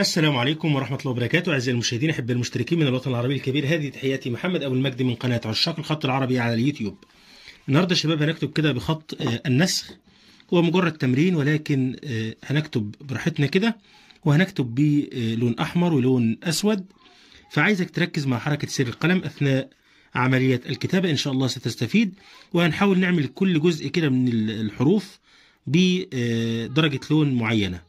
السلام عليكم ورحمة الله وبركاته أعزائي المشاهدين أحب المشتركين من الوطن العربي الكبير هذه تحياتي محمد أبو المجد من قناة عشاق الخط العربي على اليوتيوب النهاردة شباب هنكتب كده بخط آه، النسخ هو مجرد تمرين ولكن آه، هنكتب براحتنا كده وهنكتب بلون آه، أحمر ولون أسود فعايزك تركز مع حركة سير القلم أثناء عملية الكتابة إن شاء الله ستستفيد وهنحاول نعمل كل جزء كده من الحروف بدرجة لون معينة